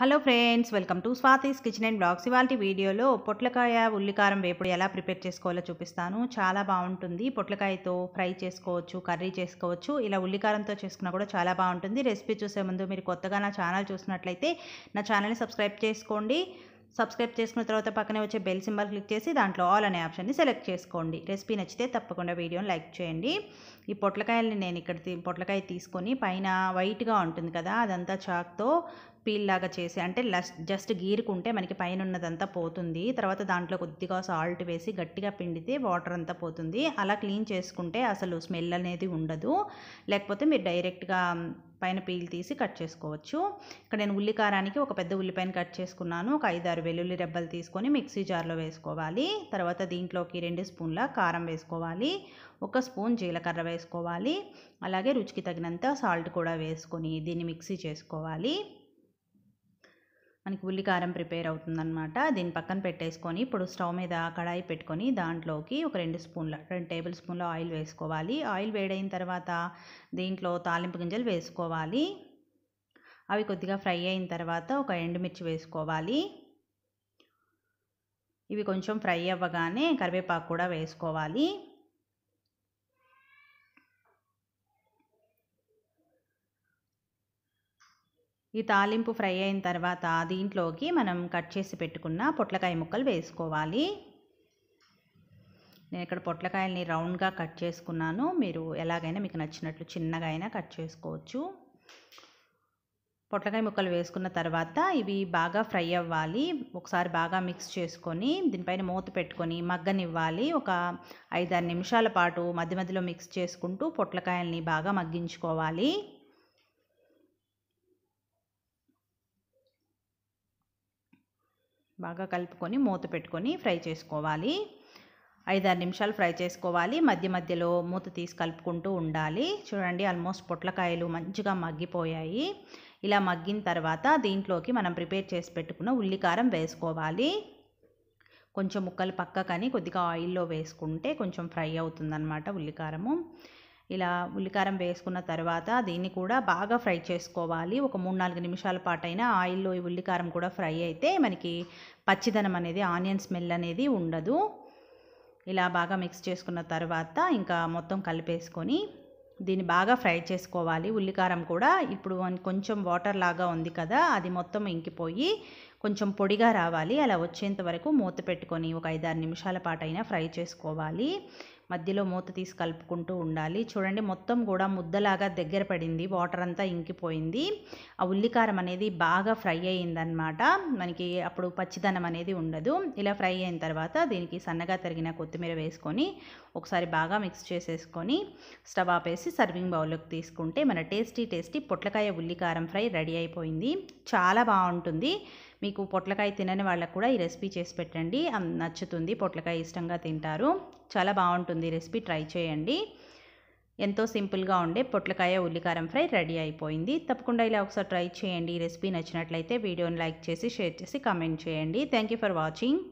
hello friends welcome to Swati's kitchen and blogs ఇవాళ వీడియోలో పొట్లకాయ ఉల్లికారం వేపుడు ఎలా ప్రిపేర్ చేసుకోవాలో చూపిస్తాను చాలా బాగుంటుంది పొట్లకాయతో ఫ్రై చేసుకోవచ్చు కర్రీ చేసుకోవచ్చు ఇలా ఉల్లికారంతో చేసుకున్నా కూడా చాలా బాగుంటుంది రెసిపీ చూసే ముందు మీరు కొత్తగా నా ఛానల్ చూసినట్లయితే నా ఛానల్ని సబ్స్క్రైబ్ చేసుకోండి సబ్స్క్రైబ్ చేసుకున్న తర్వాత పక్కనే వచ్చే బెల్ సింబల్ క్లిక్ చేసి దాంట్లో ఆల్ అనే ఆప్షన్ని సెలెక్ట్ చేసుకోండి రెసిపీ నచ్చితే తప్పకుండా వీడియోని లైక్ చేయండి ఈ పొట్లకాయల్ని నేను ఇక్కడ పొట్లకాయ తీసుకొని పైన వైట్గా ఉంటుంది కదా అదంతా చాక్తో పీల్ లాగా చేసి అంటే జస్ట్ గీరుకుంటే మనకి పైన ఉన్నదంతా పోతుంది తర్వాత దాంట్లో కొద్దిగా సాల్ట్ వేసి గట్టిగా పిండితే వాటర్ అంతా పోతుంది అలా క్లీన్ చేసుకుంటే అసలు స్మెల్ అనేది ఉండదు లేకపోతే మీరు డైరెక్ట్గా పైన పీల్ తీసి కట్ చేసుకోవచ్చు ఇక్కడ నేను ఉల్లికారానికి ఒక పెద్ద ఉల్లిపాయను కట్ చేసుకున్నాను ఒక ఐదారు వెల్లుల్లి రెబ్బలు తీసుకొని మిక్సీ జార్లో వేసుకోవాలి తర్వాత దీంట్లోకి రెండు స్పూన్ల కారం వేసుకోవాలి ఒక స్పూన్ జీలకర్ర వేసుకోవాలి అలాగే రుచికి తగినంత సాల్ట్ కూడా వేసుకొని దీన్ని మిక్సీ చేసుకోవాలి మనకి ఉల్లికారం ప్రిపేర్ అవుతుందన్నమాట దీని పక్కన పెట్టేసుకొని ఇప్పుడు స్టవ్ మీద కడాయి పెట్టుకొని దాంట్లోకి ఒక రెండు స్పూన్ల రెండు టేబుల్ స్పూన్ల ఆయిల్ వేసుకోవాలి ఆయిల్ వేడైన తర్వాత దీంట్లో తాలింపు గింజలు వేసుకోవాలి అవి కొద్దిగా ఫ్రై అయిన తర్వాత ఒక ఎండుమిర్చి వేసుకోవాలి ఇవి కొంచెం ఫ్రై అవ్వగానే కరివేపాకు కూడా వేసుకోవాలి ఈ తాలింపు ఫ్రై అయిన తర్వాత దీంట్లోకి మనం కట్ చేసి పెట్టుకున్న పొట్లకాయ ముక్కలు వేసుకోవాలి నేను ఇక్కడ పొట్లకాయల్ని రౌండ్గా కట్ చేసుకున్నాను మీరు ఎలాగైనా మీకు నచ్చినట్లు చిన్నగా అయినా కట్ చేసుకోవచ్చు పొట్లకాయ ముక్కలు వేసుకున్న తర్వాత ఇవి బాగా ఫ్రై అవ్వాలి ఒకసారి బాగా మిక్స్ చేసుకొని దీనిపైన మూత పెట్టుకొని మగ్గనివ్వాలి ఒక ఐదారు నిమిషాల పాటు మధ్య మధ్యలో మిక్స్ చేసుకుంటూ పొట్లకాయల్ని బాగా మగ్గించుకోవాలి బాగా కలుపుకొని మూత పెట్టుకొని ఫ్రై చేసుకోవాలి ఐదారు నిమిషాలు ఫ్రై చేసుకోవాలి మధ్య మధ్యలో మూత తీసి కలుపుకుంటూ ఉండాలి చూడండి ఆల్మోస్ట్ పొట్లకాయలు మంచిగా మగ్గిపోయాయి ఇలా మగ్గిన తర్వాత దీంట్లోకి మనం ప్రిపేర్ చేసి పెట్టుకున్న ఉల్లికారం వేసుకోవాలి కొంచెం ముక్కలు పక్కకని కొద్దిగా ఆయిల్లో వేసుకుంటే కొంచెం ఫ్రై అవుతుందన్నమాట ఉల్లికారము ఇలా ఉల్లికారం వేసుకున్న తర్వాత దీన్ని కూడా బాగా ఫ్రై చేసుకోవాలి ఒక మూడు నాలుగు నిమిషాల పాటైనా ఆయిల్లో ఈ ఉల్లికారం కూడా ఫ్రై అయితే మనకి పచ్చిదనం అనేది ఆనియన్ స్మెల్ అనేది ఉండదు ఇలా బాగా మిక్స్ చేసుకున్న తర్వాత ఇంకా మొత్తం కలిపేసుకొని దీన్ని బాగా ఫ్రై చేసుకోవాలి ఉల్లికారం కూడా ఇప్పుడు కొంచెం వాటర్ లాగా ఉంది కదా అది మొత్తం ఇంకిపోయి కొంచెం పొడిగా రావాలి అలా వచ్చేంత వరకు మూత పెట్టుకొని ఒక ఐదారు నిమిషాల పాటైనా ఫ్రై చేసుకోవాలి మధ్యలో మూత తీసి కలుపుకుంటూ ఉండాలి చూడండి మొత్తం కూడా ముద్దలాగా దగ్గర పడింది వాటర్ అంతా ఇంకిపోయింది ఆ ఉల్లికారం అనేది బాగా ఫ్రై అయ్యిందనమాట మనకి అప్పుడు పచ్చిదనం అనేది ఉండదు ఇలా ఫ్రై అయిన తర్వాత దీనికి సన్నగా తరిగిన కొత్తిమీర వేసుకొని ఒకసారి బాగా మిక్స్ చేసేసుకొని స్టవ్ ఆపేసి సర్వింగ్ బౌల్లోకి తీసుకుంటే మన టేస్టీ టేస్టీ పొట్లకాయ ఉల్లికారం ఫ్రై రెడీ అయిపోయింది చాలా బాగుంటుంది మీకు పొట్లకాయ తినని వాళ్ళకు కూడా ఈ రెసిపీ చేసి పెట్టండి నచ్చుతుంది పొట్లకాయ ఇష్టంగా తింటారు చాలా బాగుంటుంది రెసిపీ ట్రై చేయండి ఎంతో సింపుల్గా ఉండే పొట్లకాయ ఉల్లికారం ఫ్రై రెడీ అయిపోయింది తప్పకుండా ఇలా ఒకసారి ట్రై చేయండి ఈ రెసిపీ నచ్చినట్లయితే వీడియోని లైక్ చేసి షేర్ చేసి కామెంట్ చేయండి థ్యాంక్ యూ ఫర్ వాచింగ్